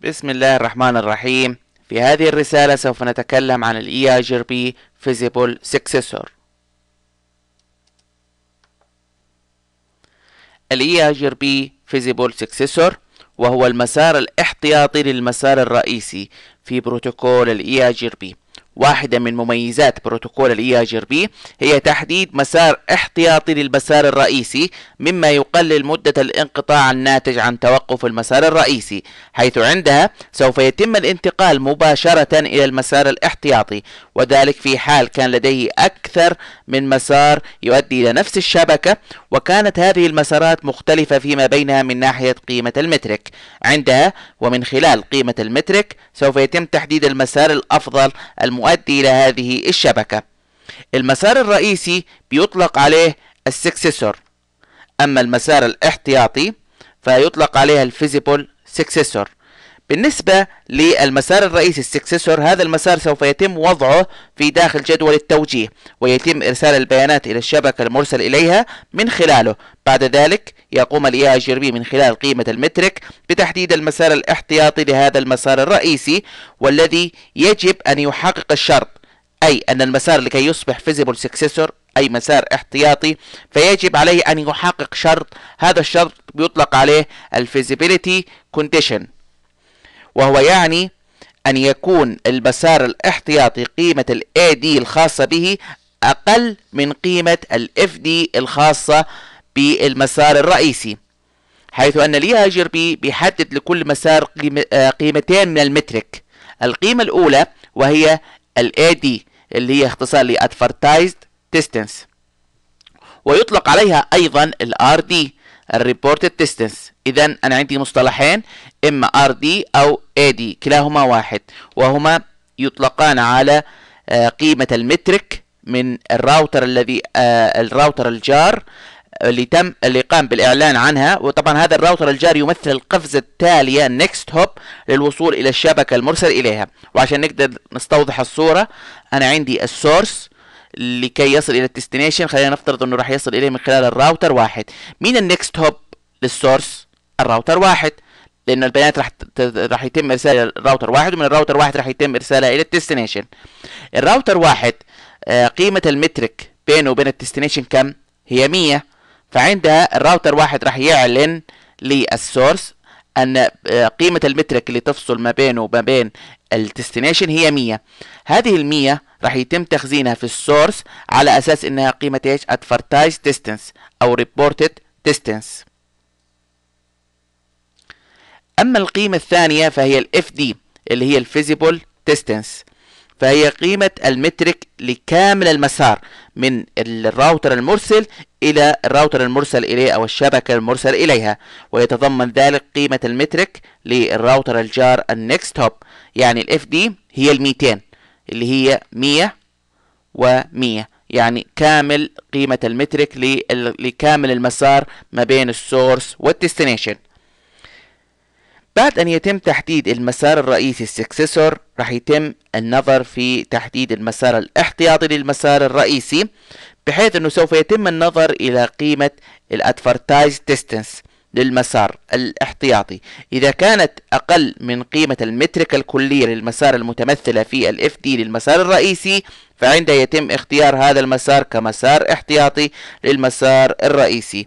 بسم الله الرحمن الرحيم في هذه الرسالة سوف نتكلم عن الـ EIGRP Feasible Successor الـ EIGRP Feasible Successor وهو المسار الاحتياطي للمسار الرئيسي في بروتوكول الـ EIGRP واحدة من مميزات بروتوكول الاي جي بي هي تحديد مسار احتياطي للمسار الرئيسي مما يقلل مدة الانقطاع الناتج عن توقف المسار الرئيسي حيث عندها سوف يتم الانتقال مباشرة إلى المسار الاحتياطي وذلك في حال كان لديه أكثر من مسار يؤدي إلى نفس الشبكة وكانت هذه المسارات مختلفة فيما بينها من ناحية قيمة المترك عندها ومن خلال قيمة المترك سوف يتم تحديد المسار الأفضل المؤثر المؤدي إلى هذه الشبكة المسار الرئيسي بيطلق عليه السكسسور أما المسار الاحتياطي فيطلق عليها الفيزيبل سكسسور بالنسبة للمسار الرئيسي السكسسور هذا المسار سوف يتم وضعه في داخل جدول التوجيه ويتم إرسال البيانات إلى الشبكة المرسل إليها من خلاله بعد ذلك يقوم الـ آي من خلال قيمة المترك بتحديد المسار الاحتياطي لهذا المسار الرئيسي والذي يجب أن يحقق الشرط أي أن المسار لكي يصبح فيزيبل سكسسور أي مسار احتياطي فيجب عليه أن يحقق شرط هذا الشرط بيطلق عليه الفيزيبيليتي كونديشن وهو يعني أن يكون المسار الاحتياطي قيمة الـ AD الخاصة به أقل من قيمة الـ FD الخاصة بالمسار الرئيسي حيث أن الـ بي بيحدد لكل مسار آه، قيمتين من المترك القيمة الأولى وهي الـ AD اللي هي اختصار لـ Advertised Distance ويطلق عليها أيضا الـ RD الريبورتد ديستنس اذا انا عندي مصطلحين اما ار دي او اي دي كلاهما واحد وهما يطلقان على آه، قيمة المترك من الراوتر الذي آه، الراوتر الجار اللي تم اللي قام بالاعلان عنها وطبعا هذا الراوتر الجار يمثل القفزه التاليه نيكست هوب للوصول الى الشبكه المرسل اليها وعشان نقدر نستوضح الصوره انا عندي السورس لكي يصل الى الديستنيشن خلينا نفترض انه راح يصل اليه من خلال الراوتر واحد مين النكست هوب للسورس الراوتر واحد لان البيانات راح راح يتم ارسالها للراوتر واحد ومن الراوتر واحد راح يتم ارسالها الى الديستنيشن الراوتر واحد آه، قيمه المترك بينه وبين الديستنيشن كم هي 100 فعندها الراوتر واحد راح يعلن للسورس ان آه، قيمه المترك اللي تفصل ما بينه وما بين الديستنيشن هي 100 هذه ال 100 راح يتم تخزينها في السورس على اساس انها قيمه ايش advertised distance او reported distance اما القيمه الثانيه فهي الاف دي اللي هي الفيزيبل distance فهي قيمة المترك لكامل المسار من الراوتر المرسل إلى الراوتر المرسل إليه أو الشبكة المرسل إليها ويتضمن ذلك قيمة المترك للراوتر الجار النكست هوب يعني الاف دي هي الـ 200 اللي هي 100 و100 يعني كامل قيمة المترك لكامل المسار ما بين السورس والديستنيشن بعد أن يتم تحديد المسار الرئيسي السكسسور راح يتم النظر في تحديد المسار الاحتياطي للمسار الرئيسي بحيث أنه سوف يتم النظر إلى قيمة الأدفرتايز ديستنس للمسار الاحتياطي إذا كانت أقل من قيمة المتركة الكلية للمسار المتمثلة في الـ FD للمسار الرئيسي فعندها يتم اختيار هذا المسار كمسار احتياطي للمسار الرئيسي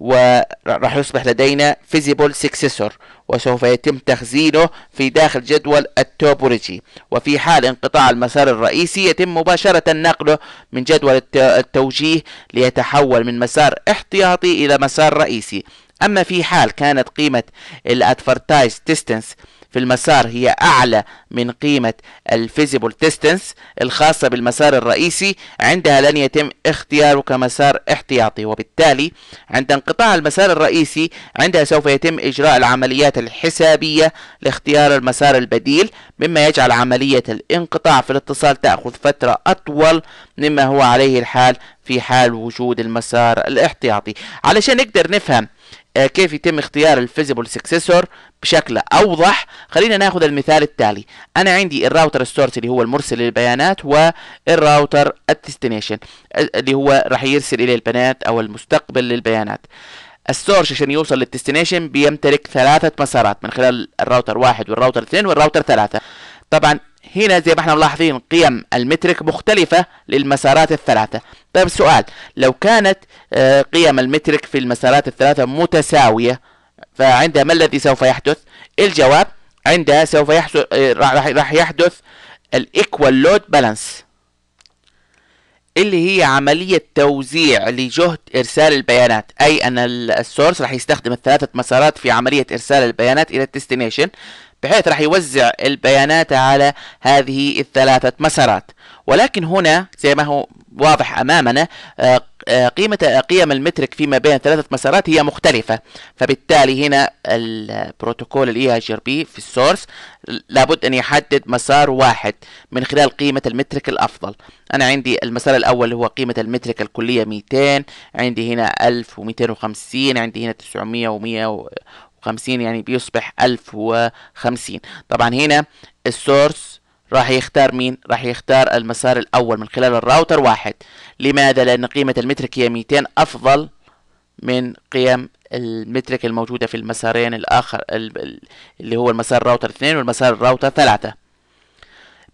وراح يصبح لدينا فيزيبل سكسسور وسوف يتم تخزينه في داخل جدول التوبولوجي وفي حال انقطاع المسار الرئيسي يتم مباشرة نقله من جدول التوجيه ليتحول من مسار احتياطي إلى مسار رئيسي أما في حال كانت قيمة الادفرتايز ديستنس في المسار هي أعلى من قيمة الفيزيبل ديستنس الخاصة بالمسار الرئيسي عندها لن يتم اختياره كمسار احتياطي وبالتالي عند انقطاع المسار الرئيسي عندها سوف يتم إجراء العمليات الحسابية لاختيار المسار البديل مما يجعل عملية الانقطاع في الاتصال تأخذ فترة أطول مما هو عليه الحال في حال وجود المسار الاحتياطي علشان نقدر نفهم آه، كيف يتم اختيار الفيزيبل سكسسور بشكل اوضح خلينا ناخذ المثال التالي انا عندي الراوتر السورس اللي هو المرسل للبيانات والراوتر الديستنيشن آه، اللي هو راح يرسل اليه البيانات او المستقبل للبيانات السورس عشان يوصل للديستنيشن بيمتلك ثلاثة مسارات من خلال الراوتر واحد والراوتر اثنين والراوتر ثلاثة طبعا هنا زي ما احنا ملاحظين قيم المترك مختلفة للمسارات الثلاثة طيب السؤال لو كانت آه، قيم المترك في المسارات الثلاثة متساوية فعندها ما الذي سوف يحدث الجواب عندها سوف يحدث آه، راح يحدث الايكوال لود بالانس اللي هي عملية توزيع لجهد إرسال البيانات أي أن السورس راح يستخدم الثلاثة مسارات في عملية إرسال البيانات إلى الديستنيشن بحيث راح يوزع البيانات على هذه الثلاثة مسارات ولكن هنا زي ما هو واضح أمامنا آه، آه، قيمة آه، قيم المترك فيما بين ثلاثة مسارات هي مختلفة فبالتالي هنا البروتوكول الاي اتش بي في السورس لابد أن يحدد مسار واحد من خلال قيمة المترك الأفضل أنا عندي المسار الأول هو قيمة المترك الكلية 200 عندي هنا 1250 عندي هنا 900 و100 50 يعني بيصبح 1050 طبعا هنا السورس راح يختار مين؟ راح يختار المسار الأول من خلال الراوتر واحد لماذا؟ لأن قيمة المترك هي 200 أفضل من قيم المترك الموجودة في المسارين الآخر اللي هو المسار راوتر 2 والمسار الراوتر 3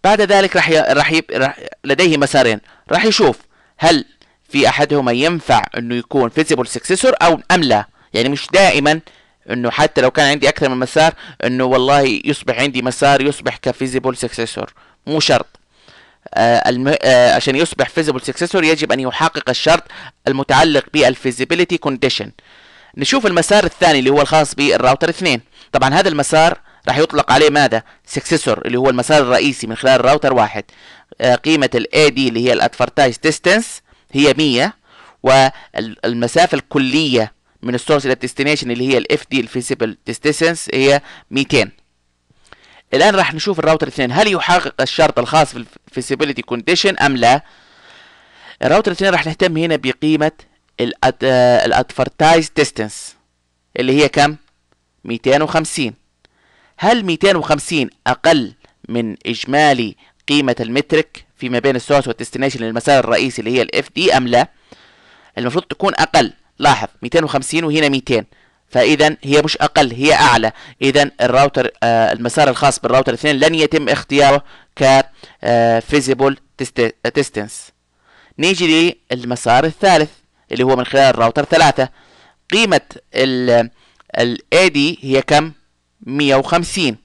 بعد ذلك راح راح, راح لديه مسارين راح يشوف هل في أحدهما ينفع أنه يكون فيزيبل سكسيسور أو أم لا يعني مش دائما انه حتى لو كان عندي اكثر من مسار انه والله يصبح عندي مسار يصبح كفيزيبل سكسيسور مو شرط آه الم... آه عشان يصبح فيزيبل سكسيسور يجب ان يحقق الشرط المتعلق بالفيزيبيليتي كونديشن نشوف المسار الثاني اللي هو الخاص بالراوتر 2 طبعا هذا المسار راح يطلق عليه ماذا سكسيسور اللي هو المسار الرئيسي من خلال الراوتر واحد آه قيمة ال AD اللي هي الادفرتايز ديستنس هي 100 والمسافة الكلية من السورس الى الديستنيشن اللي هي الاف دي الفيزيبل ديستنس هي 200 الان راح نشوف الراوتر 2 هل يحقق الشرط الخاص في الفيزيبلتي كونديشن ام لا الراوتر 2 راح نهتم هنا بقيمه الادفرتايز آه، ديستنس اللي هي كم 250 هل 250 اقل من اجمالي قيمه المترك فيما بين السورس والديستنيشن للمسار الرئيسي اللي هي الاف دي ام لا المفروض تكون اقل لاحظ 250 وهنا 200 فاذا هي مش اقل هي اعلى اذا الراوتر آه المسار الخاص بالراوتر 2 لن يتم اختياره ك فيزيبل آه، ديستنس آه، نيجي للمسار الثالث اللي هو من خلال الراوتر 3 قيمة ال ال دي هي كم 150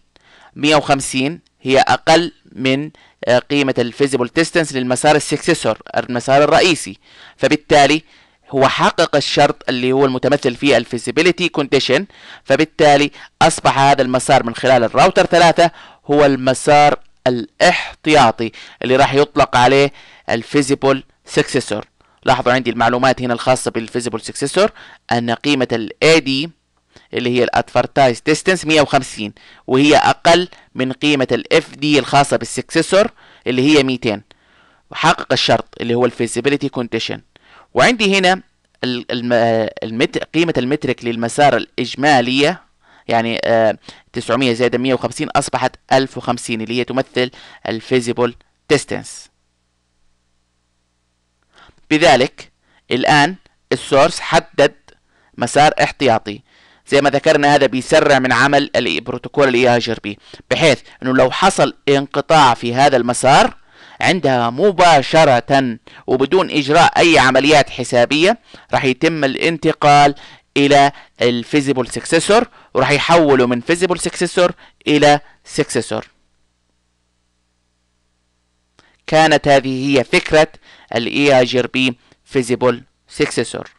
150 هي اقل من آه، قيمة الفيزيبل ديستنس للمسار السكسسور المسار الرئيسي فبالتالي هو حقق الشرط اللي هو المتمثل في الفيزيبيليتي كونديشن فبالتالي أصبح هذا المسار من خلال الراوتر ثلاثة هو المسار الاحتياطي اللي راح يطلق عليه الفيزيبل سكسسور لاحظوا عندي المعلومات هنا الخاصة بالفيزيبل سكسسور أن قيمة الاي AD اللي هي الادفرتايز ديستنس 150 وهي اقل من قيمه الاف دي الخاصه بالسكسسور اللي هي 200 وحقق الشرط اللي هو الفيزيبيليتي كونديشن وعندي هنا المت... قيمة المترك للمسار الإجمالية يعني 900 آه، زائد 150 أصبحت 1050 اللي هي تمثل الفيزيبل ديستنس بذلك الآن السورس حدد مسار احتياطي زي ما ذكرنا هذا بيسرع من عمل البروتوكول الاي اي جي بي بحيث انه لو حصل انقطاع في هذا المسار عندها مباشرة وبدون إجراء أي عمليات حسابية راح يتم الانتقال إلى الفيزيبل سكسسور وراح يحوله من فيزيبل سكسسور إلى سكسسور كانت هذه هي فكرة الـ EIGRP فيزيبل سكسسور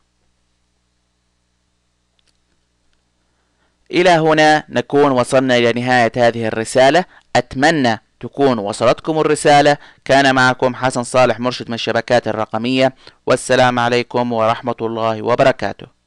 إلى هنا نكون وصلنا إلى نهاية هذه الرسالة أتمنى تكون وصلتكم الرسالة كان معكم حسن صالح مرشد من الشبكات الرقمية والسلام عليكم ورحمة الله وبركاته